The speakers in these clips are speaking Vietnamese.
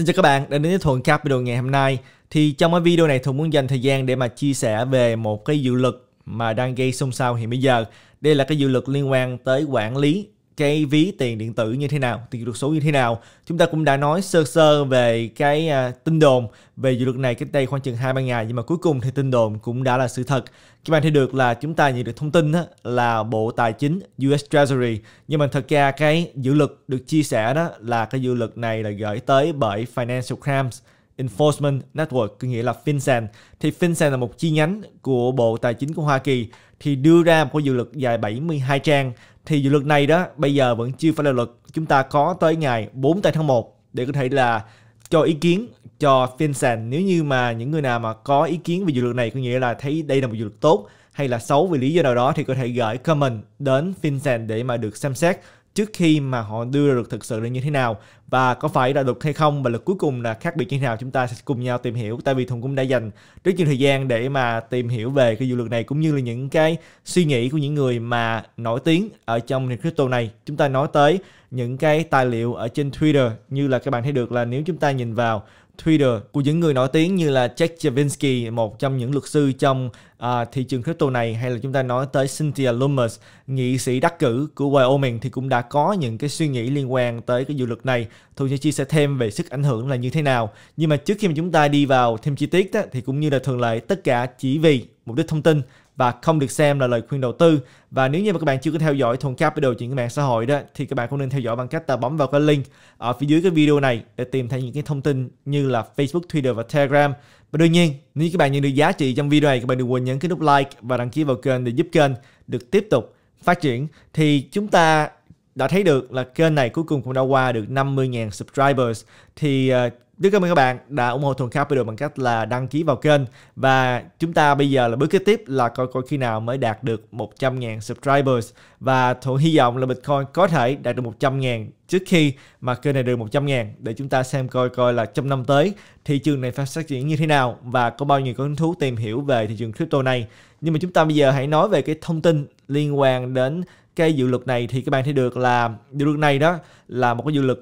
Xin chào các bạn đã đến với Thuận video ngày hôm nay. Thì trong cái video này Thuận muốn dành thời gian để mà chia sẻ về một cái dự luật mà đang gây xôn xao hiện bây giờ. Đây là cái dự luật liên quan tới quản lý cái ví tiền điện tử như thế nào, tiền kỹ thuật số như thế nào. Chúng ta cũng đã nói sơ sơ về cái à, tin đồn về dự luật này cách đây khoảng chừng 2-3 ngày nhưng mà cuối cùng thì tin đồn cũng đã là sự thật. Các bạn thấy được là chúng ta nhận được thông tin đó là Bộ Tài chính US Treasury nhưng mà thật ra cái dự luật được chia sẻ đó là cái dự luật này là gửi tới bởi Financial Crimes Enforcement Network, có nghĩa là FinCEN. Thì FinCEN là một chi nhánh của Bộ Tài chính của Hoa Kỳ thì đưa ra một cái dự luật dài 72 trang. Thì dự luật này đó bây giờ vẫn chưa phải là luật. Chúng ta có tới ngày 4 tháng 1 để có thể là cho ý kiến cho FinCEN nếu như mà những người nào mà có ý kiến về dự luật này có nghĩa là thấy đây là một dự luật tốt hay là xấu vì lý do nào đó thì có thể gửi comment đến FinCEN để mà được xem xét trước khi mà họ đưa ra được thực sự là như thế nào và có phải là được hay không và lực cuối cùng là khác biệt như thế nào chúng ta sẽ cùng nhau tìm hiểu tại vì Thùng cũng đã dành rất nhiều thời gian để mà tìm hiểu về cái dự luật này cũng như là những cái suy nghĩ của những người mà nổi tiếng ở trong nền crypto này chúng ta nói tới những cái tài liệu ở trên Twitter như là các bạn thấy được là nếu chúng ta nhìn vào Twitter của những người nổi tiếng như là Jack Javinsky, một trong những luật sư trong à, thị trường crypto này hay là chúng ta nói tới Cynthia Lummis, nghị sĩ đắc cử của Wyoming thì cũng đã có những cái suy nghĩ liên quan tới cái dự luật này. Tôi sẽ chia sẻ thêm về sức ảnh hưởng là như thế nào. Nhưng mà trước khi mà chúng ta đi vào thêm chi tiết đó, thì cũng như là thường lệ tất cả chỉ vì mục đích thông tin và không được xem là lời khuyên đầu tư và nếu như mà các bạn chưa có theo dõi Thuần Capital trên các mạng xã hội đó thì các bạn cũng nên theo dõi bằng cách là bấm vào cái link ở phía dưới cái video này để tìm thấy những cái thông tin như là Facebook, Twitter và Telegram và đương nhiên nếu các bạn nhận được giá trị trong video này các bạn đừng quên nhấn cái nút like và đăng ký vào kênh để giúp kênh được tiếp tục phát triển thì chúng ta đã thấy được là kênh này cuối cùng cũng đã qua được 50.000 subscribers thì uh, rất cảm ơn các bạn đã ủng hộ Thuần Capital bằng cách là đăng ký vào kênh và chúng ta bây giờ là bước kế tiếp là coi coi khi nào mới đạt được 100.000 subscribers và Thuận hy vọng là Bitcoin có thể đạt được 100.000 trước khi mà kênh này được 100.000 để chúng ta xem coi coi là trong năm tới thị trường này phát triển như thế nào và có bao nhiêu có hứng thú tìm hiểu về thị trường crypto này. Nhưng mà chúng ta bây giờ hãy nói về cái thông tin liên quan đến cái dự luật này thì các bạn thấy được là dự luật này đó là một cái dự luật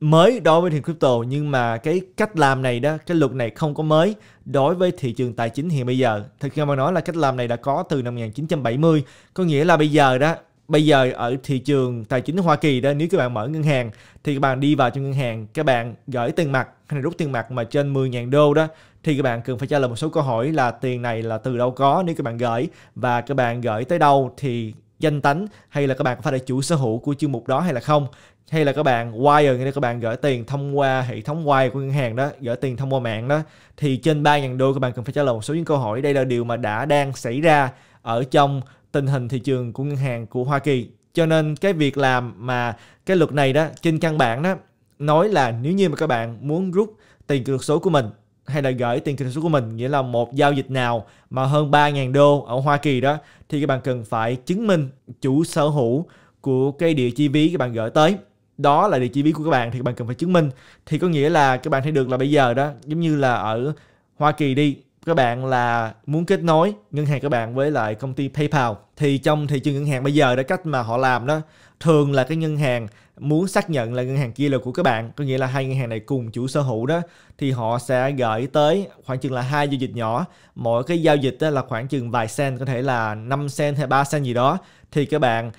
mới đối với thị trường crypto nhưng mà cái cách làm này đó cái luật này không có mới đối với thị trường tài chính hiện bây giờ thực ra mà nói là cách làm này đã có từ năm 1970 có nghĩa là bây giờ đó bây giờ ở thị trường tài chính Hoa Kỳ đó nếu các bạn mở ngân hàng thì các bạn đi vào trong ngân hàng các bạn gửi tiền mặt hay là rút tiền mặt mà trên 10.000 đô đó thì các bạn cần phải trả lời một số câu hỏi là tiền này là từ đâu có nếu các bạn gửi và các bạn gửi tới đâu thì danh tánh hay là các bạn phải là chủ sở hữu của chương mục đó hay là không hay là các bạn wire nghĩa là các bạn gửi tiền thông qua hệ thống wire của ngân hàng đó gửi tiền thông qua mạng đó thì trên 3.000 đô các bạn cần phải trả lời một số những câu hỏi đây là điều mà đã đang xảy ra ở trong tình hình thị trường của ngân hàng của Hoa Kỳ cho nên cái việc làm mà cái luật này đó trên căn bản đó nói là nếu như mà các bạn muốn rút tiền kỹ số của mình hay là gửi tiền kỹ số của mình nghĩa là một giao dịch nào mà hơn 3.000 đô ở Hoa Kỳ đó thì các bạn cần phải chứng minh chủ sở hữu của cái địa chỉ ví các bạn gửi tới đó là địa chỉ ví của các bạn thì các bạn cần phải chứng minh thì có nghĩa là các bạn thấy được là bây giờ đó giống như là ở Hoa Kỳ đi các bạn là muốn kết nối ngân hàng các bạn với lại công ty PayPal thì trong thị trường ngân hàng bây giờ đó cách mà họ làm đó thường là cái ngân hàng muốn xác nhận là ngân hàng kia là của các bạn có nghĩa là hai ngân hàng này cùng chủ sở hữu đó thì họ sẽ gửi tới khoảng chừng là hai giao dịch nhỏ mỗi cái giao dịch đó là khoảng chừng vài cent có thể là 5 cent hay 3 cent gì đó thì các bạn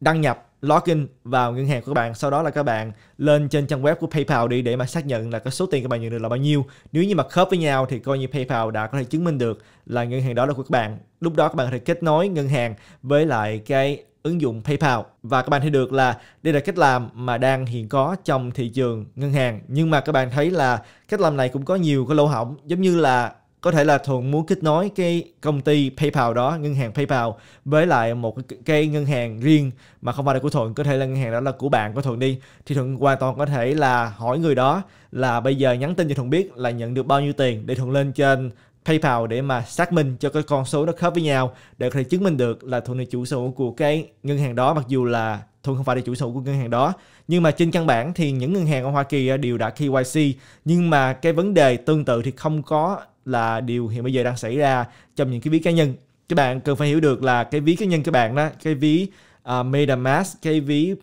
đăng nhập login vào ngân hàng của các bạn sau đó là các bạn lên trên trang web của PayPal đi để mà xác nhận là cái số tiền các bạn nhận được là bao nhiêu nếu như mà khớp với nhau thì coi như PayPal đã có thể chứng minh được là ngân hàng đó là của các bạn lúc đó các bạn có thể kết nối ngân hàng với lại cái ứng dụng PayPal và các bạn thấy được là đây là cách làm mà đang hiện có trong thị trường ngân hàng nhưng mà các bạn thấy là cách làm này cũng có nhiều cái lỗ hỏng giống như là có thể là thuận muốn kết nối cái công ty PayPal đó ngân hàng PayPal với lại một cái ngân hàng riêng mà không phải là của thuận có thể là ngân hàng đó là của bạn của thuận đi thì thuận hoàn toàn có thể là hỏi người đó là bây giờ nhắn tin cho thuận biết là nhận được bao nhiêu tiền để thuận lên trên PayPal để mà xác minh cho cái con số nó khớp với nhau để có thể chứng minh được là thuận là chủ sở hữu của cái ngân hàng đó mặc dù là thuận không phải là chủ sở hữu của ngân hàng đó nhưng mà trên căn bản thì những ngân hàng ở Hoa Kỳ đều đã KYC nhưng mà cái vấn đề tương tự thì không có là điều hiện bây giờ đang xảy ra trong những cái ví cá nhân các bạn cần phải hiểu được là cái ví cá nhân các bạn đó cái ví uh, MetaMask cái ví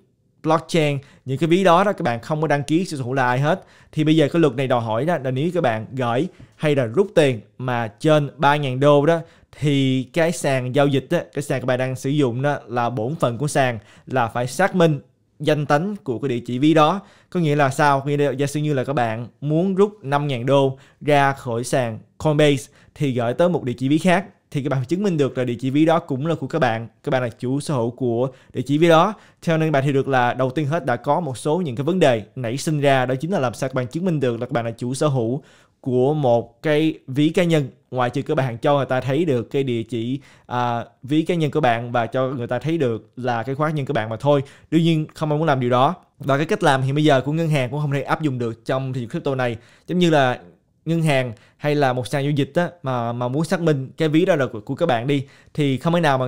blockchain những cái ví đó đó các bạn không có đăng ký sở hữu là ai hết thì bây giờ cái luật này đòi hỏi đó là nếu các bạn gửi hay là rút tiền mà trên 3.000 đô đó thì cái sàn giao dịch đó, cái sàn các bạn đang sử dụng đó là bổn phận của sàn là phải xác minh danh tính của cái địa chỉ ví đó có nghĩa là sao nghĩa là giả sử như là các bạn muốn rút 5.000 đô ra khỏi sàn Coinbase thì gửi tới một địa chỉ ví khác thì các bạn phải chứng minh được là địa chỉ ví đó cũng là của các bạn các bạn là chủ sở hữu của địa chỉ ví đó cho nên các bạn thì được là đầu tiên hết đã có một số những cái vấn đề nảy sinh ra đó chính là làm sao các bạn chứng minh được là các bạn là chủ sở hữu của một cái ví cá nhân ngoài trừ các bạn cho người ta thấy được cái địa chỉ à, ví cá nhân của bạn và cho người ta thấy được là cái khóa nhân của bạn mà thôi đương nhiên không ai muốn làm điều đó và cái cách làm hiện bây giờ của ngân hàng cũng không thể áp dụng được trong thị trường crypto này giống như là ngân hàng hay là một sàn giao dịch á, mà mà muốn xác minh cái ví đó là của, của các bạn đi thì không thể nào mà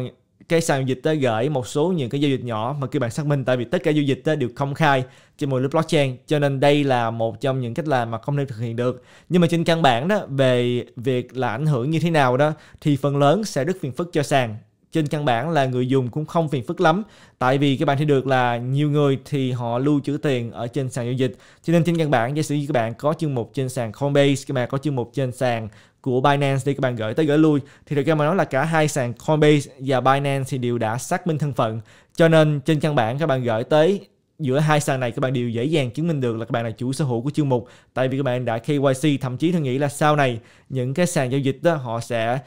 cái sàn giao dịch đó gửi một số những cái giao dịch nhỏ mà các bạn xác minh tại vì tất cả giao dịch đó đều công khai trên một lớp blockchain cho nên đây là một trong những cách làm mà không nên thực hiện được nhưng mà trên căn bản đó về việc là ảnh hưởng như thế nào đó thì phần lớn sẽ rất phiền phức cho sàn trên căn bản là người dùng cũng không phiền phức lắm tại vì các bạn thấy được là nhiều người thì họ lưu trữ tiền ở trên sàn giao dịch cho nên trên căn bản giả sử như các bạn có chương mục trên sàn Coinbase các bạn có chương mục trên sàn của Binance đi các bạn gửi tới gửi lui thì thực ra mà nói là cả hai sàn Coinbase và Binance thì đều đã xác minh thân phận cho nên trên căn bản các bạn gửi tới giữa hai sàn này các bạn đều dễ dàng chứng minh được là các bạn là chủ sở hữu của chương mục tại vì các bạn đã KYC thậm chí tôi nghĩ là sau này những cái sàn giao dịch đó họ sẽ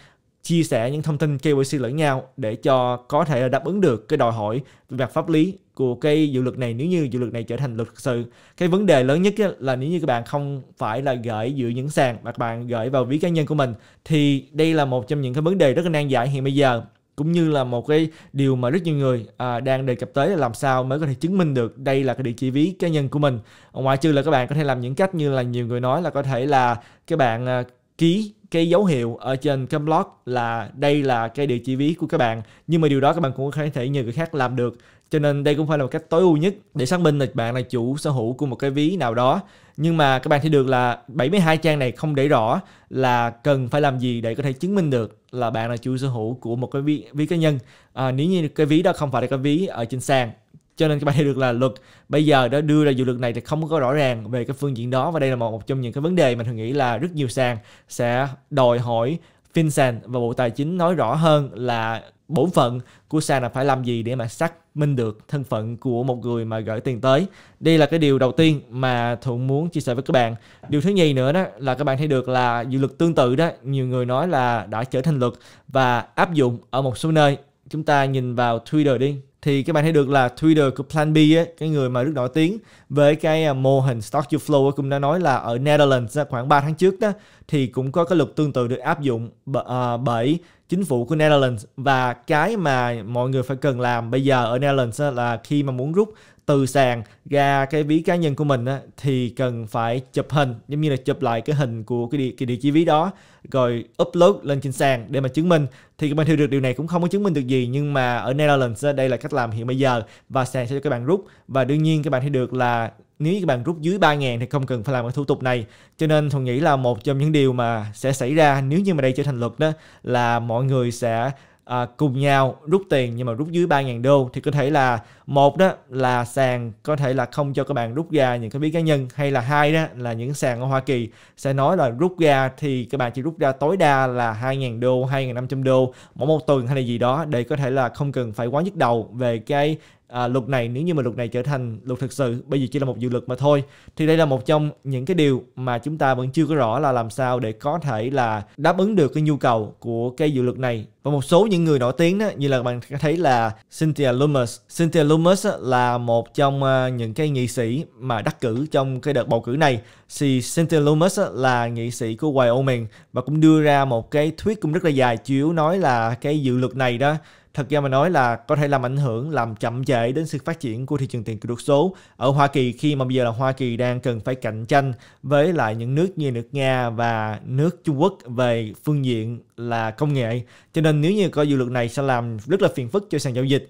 chia sẻ những thông tin KYC lẫn nhau để cho có thể đáp ứng được cái đòi hỏi về mặt pháp lý của cái dự luật này nếu như dự luật này trở thành luật thực sự cái vấn đề lớn nhất là nếu như các bạn không phải là gửi giữa những sàn mà các bạn gửi vào ví cá nhân của mình thì đây là một trong những cái vấn đề rất là nan giải hiện bây giờ cũng như là một cái điều mà rất nhiều người à, đang đề cập tới là làm sao mới có thể chứng minh được đây là cái địa chỉ ví cá nhân của mình ngoại trừ là các bạn có thể làm những cách như là nhiều người nói là có thể là các bạn à, ký cái dấu hiệu ở trên cái blog là đây là cái địa chỉ ví của các bạn nhưng mà điều đó các bạn cũng có thể nhờ người khác làm được cho nên đây cũng phải là một cách tối ưu nhất để xác minh là bạn là chủ sở hữu của một cái ví nào đó nhưng mà các bạn thấy được là 72 trang này không để rõ là cần phải làm gì để có thể chứng minh được là bạn là chủ sở hữu của một cái ví, ví cá nhân à, nếu như cái ví đó không phải là cái ví ở trên sàn cho nên cái bài này được là luật bây giờ đã đưa ra dự luật này thì không có rõ ràng về cái phương diện đó và đây là một, trong những cái vấn đề mà thường nghĩ là rất nhiều sàn sẽ đòi hỏi FinCEN và Bộ Tài chính nói rõ hơn là bổn phận của sàn là phải làm gì để mà xác minh được thân phận của một người mà gửi tiền tới. Đây là cái điều đầu tiên mà Thuận muốn chia sẻ với các bạn. Điều thứ nhì nữa đó là các bạn thấy được là dự luật tương tự đó, nhiều người nói là đã trở thành luật và áp dụng ở một số nơi. Chúng ta nhìn vào Twitter đi, thì các bạn thấy được là Twitter của Plan B ấy, cái người mà rất nổi tiếng với cái à, mô hình Stock to Flow cũng đã nói là ở Netherlands khoảng 3 tháng trước đó thì cũng có cái luật tương tự được áp dụng à, bởi chính phủ của Netherlands và cái mà mọi người phải cần làm bây giờ ở Netherlands là khi mà muốn rút từ sàn ra cái ví cá nhân của mình á, thì cần phải chụp hình giống như là chụp lại cái hình của cái địa, cái địa chỉ ví đó rồi upload lên trên sàn để mà chứng minh thì các bạn hiểu được điều này cũng không có chứng minh được gì nhưng mà ở Netherlands á, đây là cách làm hiện bây giờ và sàn sẽ cho các bạn rút và đương nhiên các bạn thấy được là nếu các bạn rút dưới 3.000 thì không cần phải làm cái thủ tục này cho nên thuần nghĩ là một trong những điều mà sẽ xảy ra nếu như mà đây trở thành luật đó là mọi người sẽ à, cùng nhau rút tiền nhưng mà rút dưới 3.000 đô thì có thể là một đó là sàn có thể là không cho các bạn rút ra những cái ví cá nhân hay là hai đó là những sàn ở Hoa Kỳ sẽ nói là rút ra thì các bạn chỉ rút ra tối đa là 2.000 đô, 2.500 đô mỗi một tuần hay là gì đó để có thể là không cần phải quá nhức đầu về cái à, luật này nếu như mà luật này trở thành luật thực sự bây giờ chỉ là một dự luật mà thôi thì đây là một trong những cái điều mà chúng ta vẫn chưa có rõ là làm sao để có thể là đáp ứng được cái nhu cầu của cái dự luật này và một số những người nổi tiếng đó như là bạn thấy là Cynthia Lummis Cynthia Lummis là một trong à, những cái nghị sĩ mà đắc cử trong cái đợt bầu cử này thì Cynthia Lummis là nghị sĩ của Wyoming và cũng đưa ra một cái thuyết cũng rất là dài chiếu nói là cái dự luật này đó thật ra mà nói là có thể làm ảnh hưởng làm chậm trễ đến sự phát triển của thị trường tiền kỹ thuật số ở Hoa Kỳ khi mà bây giờ là Hoa Kỳ đang cần phải cạnh tranh với lại những nước như nước Nga và nước Trung Quốc về phương diện là công nghệ cho nên nếu như có dự luật này sẽ làm rất là phiền phức cho sàn giao dịch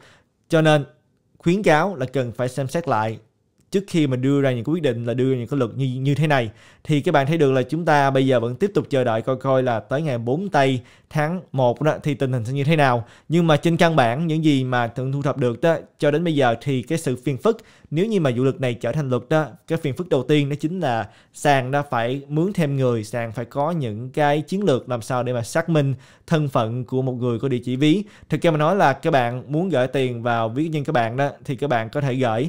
cho nên khuyến cáo là cần phải xem xét lại trước khi mà đưa ra những quyết định là đưa ra những cái luật như như thế này thì các bạn thấy được là chúng ta bây giờ vẫn tiếp tục chờ đợi coi coi là tới ngày 4 tây tháng 1 đó thì tình hình sẽ như thế nào nhưng mà trên căn bản những gì mà thường thu thập được đó cho đến bây giờ thì cái sự phiền phức nếu như mà vụ luật này trở thành luật đó cái phiền phức đầu tiên đó chính là sàn đã phải mướn thêm người sàn phải có những cái chiến lược làm sao để mà xác minh thân phận của một người có địa chỉ ví thực ra mà nói là các bạn muốn gửi tiền vào ví nhân các bạn đó thì các bạn có thể gửi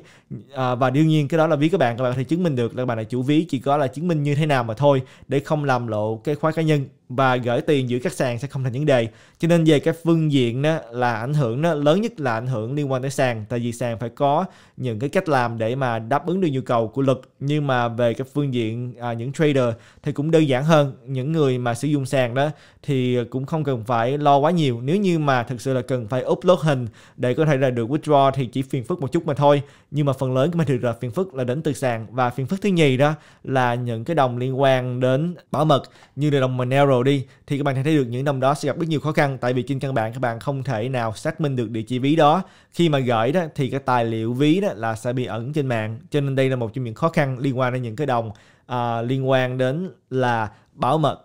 à, và đương nhiên cái đó là ví các bạn các bạn có thể chứng minh được là các bạn là chủ ví chỉ có là chứng minh như thế nào mà thôi để không làm lộ cái khóa cá nhân và gửi tiền giữa các sàn sẽ không thành vấn đề cho nên về cái phương diện đó là ảnh hưởng đó lớn nhất là ảnh hưởng liên quan tới sàn tại vì sàn phải có những cái cách làm để mà đáp ứng được nhu cầu của lực nhưng mà về cái phương diện à, những trader thì cũng đơn giản hơn những người mà sử dụng sàn đó thì cũng không cần phải lo quá nhiều nếu như mà thực sự là cần phải upload hình để có thể là được withdraw thì chỉ phiền phức một chút mà thôi nhưng mà phần lớn của mình thực là phiền phức là đến từ sàn và phiền phức thứ nhì đó là những cái đồng liên quan đến bảo mật như là đồng Monero Google đi thì các bạn sẽ thấy được những năm đó sẽ gặp rất nhiều khó khăn tại vì trên căn bản các bạn không thể nào xác minh được địa chỉ ví đó khi mà gửi đó thì cái tài liệu ví đó là sẽ bị ẩn trên mạng cho nên đây là một trong những khó khăn liên quan đến những cái đồng à, liên quan đến là bảo mật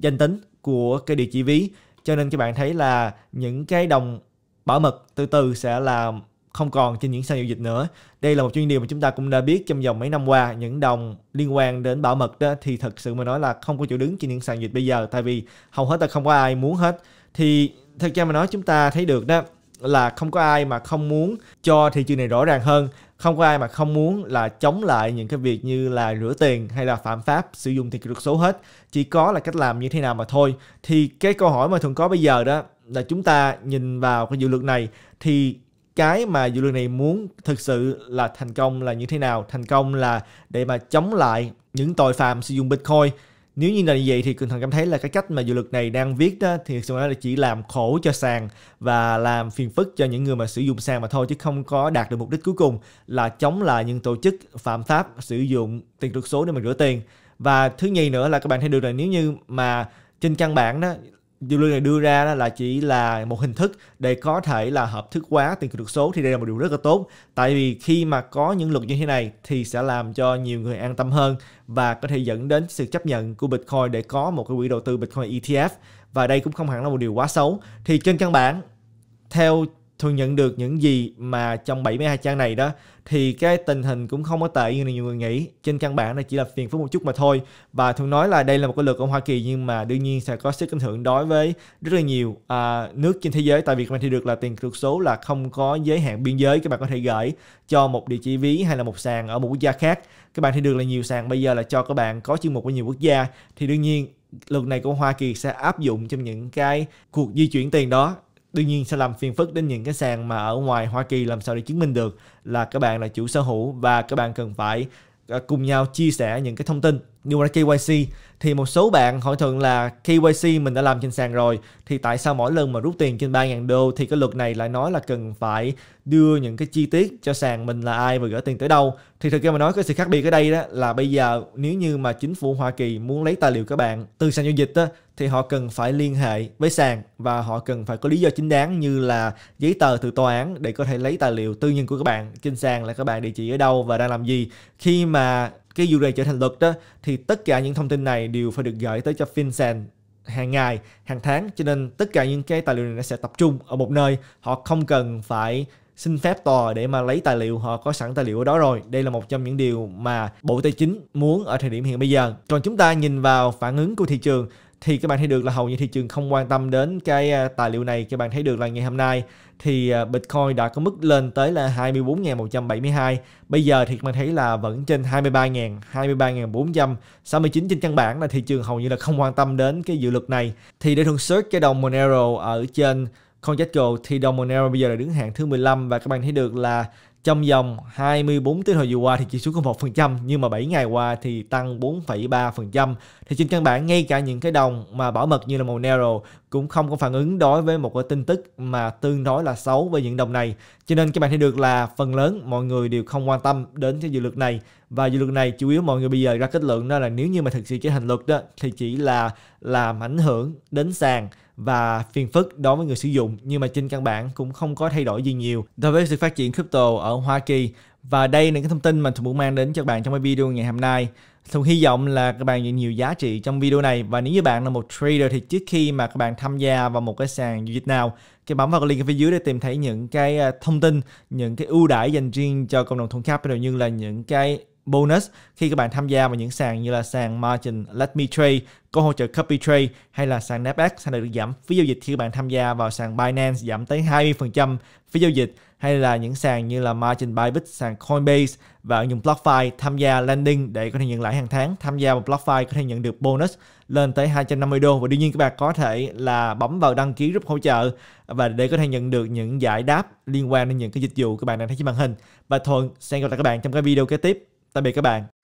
danh tính của cái địa chỉ ví cho nên các bạn thấy là những cái đồng bảo mật từ từ sẽ là không còn trên những sàn giao dịch nữa. Đây là một chuyên điều mà chúng ta cũng đã biết trong vòng mấy năm qua những đồng liên quan đến bảo mật đó thì thật sự mà nói là không có chỗ đứng trên những sàn giao dịch bây giờ tại vì hầu hết là không có ai muốn hết. Thì thật ra mà nói chúng ta thấy được đó là không có ai mà không muốn cho thị trường này rõ ràng hơn không có ai mà không muốn là chống lại những cái việc như là rửa tiền hay là phạm pháp sử dụng tiền kỹ thuật số hết chỉ có là cách làm như thế nào mà thôi thì cái câu hỏi mà thường có bây giờ đó là chúng ta nhìn vào cái dự luật này thì cái mà dự luật này muốn thực sự là thành công là như thế nào thành công là để mà chống lại những tội phạm sử dụng bitcoin nếu như là như vậy thì cường thần cảm thấy là cái cách mà dự luật này đang viết đó thì thực là chỉ làm khổ cho sàn và làm phiền phức cho những người mà sử dụng sàn mà thôi chứ không có đạt được mục đích cuối cùng là chống lại những tổ chức phạm pháp sử dụng tiền trục số để mà rửa tiền và thứ nhì nữa là các bạn thấy được là nếu như mà trên căn bản đó điều lương này đưa ra là chỉ là một hình thức để có thể là hợp thức hóa tiền kỹ thuật số thì đây là một điều rất là tốt tại vì khi mà có những luật như thế này thì sẽ làm cho nhiều người an tâm hơn và có thể dẫn đến sự chấp nhận của Bitcoin để có một cái quỹ đầu tư Bitcoin ETF và đây cũng không hẳn là một điều quá xấu thì trên căn bản theo thu nhận được những gì mà trong 72 trang này đó thì cái tình hình cũng không có tệ như nhiều người nghĩ trên căn bản là chỉ là phiền phức một chút mà thôi và thường nói là đây là một cái lượt của Hoa Kỳ nhưng mà đương nhiên sẽ có sức ảnh hưởng đối với rất là nhiều à, nước trên thế giới tại vì các bạn thấy được là tiền cực số là không có giới hạn biên giới các bạn có thể gửi cho một địa chỉ ví hay là một sàn ở một quốc gia khác các bạn thấy được là nhiều sàn bây giờ là cho các bạn có chương mục của nhiều quốc gia thì đương nhiên luật này của Hoa Kỳ sẽ áp dụng trong những cái cuộc di chuyển tiền đó đương nhiên sẽ làm phiền phức đến những cái sàn mà ở ngoài Hoa Kỳ làm sao để chứng minh được là các bạn là chủ sở hữu và các bạn cần phải à, cùng nhau chia sẻ những cái thông tin như là KYC thì một số bạn hỏi thường là KYC mình đã làm trên sàn rồi thì tại sao mỗi lần mà rút tiền trên 3.000 đô thì cái luật này lại nói là cần phải đưa những cái chi tiết cho sàn mình là ai và gửi tiền tới đâu thì thực ra mà nói cái sự khác biệt ở đây đó là bây giờ nếu như mà chính phủ Hoa Kỳ muốn lấy tài liệu các bạn từ sàn giao dịch đó, thì họ cần phải liên hệ với sàn và họ cần phải có lý do chính đáng như là giấy tờ từ tòa án để có thể lấy tài liệu tư nhân của các bạn trên sàn là các bạn địa chỉ ở đâu và đang làm gì. Khi mà cái dự này trở thành luật đó thì tất cả những thông tin này đều phải được gửi tới cho FinCEN hàng ngày, hàng tháng cho nên tất cả những cái tài liệu này nó sẽ tập trung ở một nơi, họ không cần phải xin phép tòa để mà lấy tài liệu họ có sẵn tài liệu ở đó rồi đây là một trong những điều mà bộ tài chính muốn ở thời điểm hiện bây giờ còn chúng ta nhìn vào phản ứng của thị trường thì các bạn thấy được là hầu như thị trường không quan tâm đến cái à, tài liệu này các bạn thấy được là ngày hôm nay thì à, Bitcoin đã có mức lên tới là 24.172 bây giờ thì các bạn thấy là vẫn trên 23.000 23.469 trên căn bản là thị trường hầu như là không quan tâm đến cái dự luật này thì để thường search cái đồng Monero ở trên CoinGecko thì đồng Monero bây giờ là đứng hạng thứ 15 và các bạn thấy được là trong vòng 24 tiếng hồi vừa qua thì chỉ xuống có 1% nhưng mà 7 ngày qua thì tăng 4,3%. Thì trên căn bản ngay cả những cái đồng mà bảo mật như là Monero cũng không có phản ứng đối với một cái tin tức mà tương đối là xấu với những đồng này. Cho nên các bạn thấy được là phần lớn mọi người đều không quan tâm đến cái dự luật này và dự luật này chủ yếu mọi người bây giờ ra kết luận đó là nếu như mà thực sự cái hành luật đó thì chỉ là làm ảnh hưởng đến sàn và phiền phức đối với người sử dụng nhưng mà trên căn bản cũng không có thay đổi gì nhiều đối với sự phát triển crypto ở Hoa Kỳ và đây là cái thông tin mà Thuận muốn mang đến cho các bạn trong cái video ngày hôm nay thùng hy vọng là các bạn nhận nhiều giá trị trong video này và nếu như bạn là một trader thì trước khi mà các bạn tham gia vào một cái sàn giao dịch nào thì bấm vào cái link ở phía dưới để tìm thấy những cái à, thông tin, những cái ưu đãi dành riêng cho cộng đồng Thuận Capital như là những cái bonus khi các bạn tham gia vào những sàn như là sàn margin, let me trade, có hỗ trợ copy trade hay là sàn Nasdaq sẽ được giảm phí giao dịch khi các bạn tham gia vào sàn Binance giảm tới 20% phí giao dịch hay là những sàn như là margin Bybit, sàn Coinbase và ứng dụng BlockFi tham gia landing để có thể nhận lãi hàng tháng, tham gia vào BlockFi có thể nhận được bonus lên tới 250 đô và đương nhiên các bạn có thể là bấm vào đăng ký group hỗ trợ và để có thể nhận được những giải đáp liên quan đến những cái dịch vụ các bạn đang thấy trên màn hình. Và Thuận sẽ gặp lại các bạn trong cái video kế tiếp. Tạm biệt các bạn.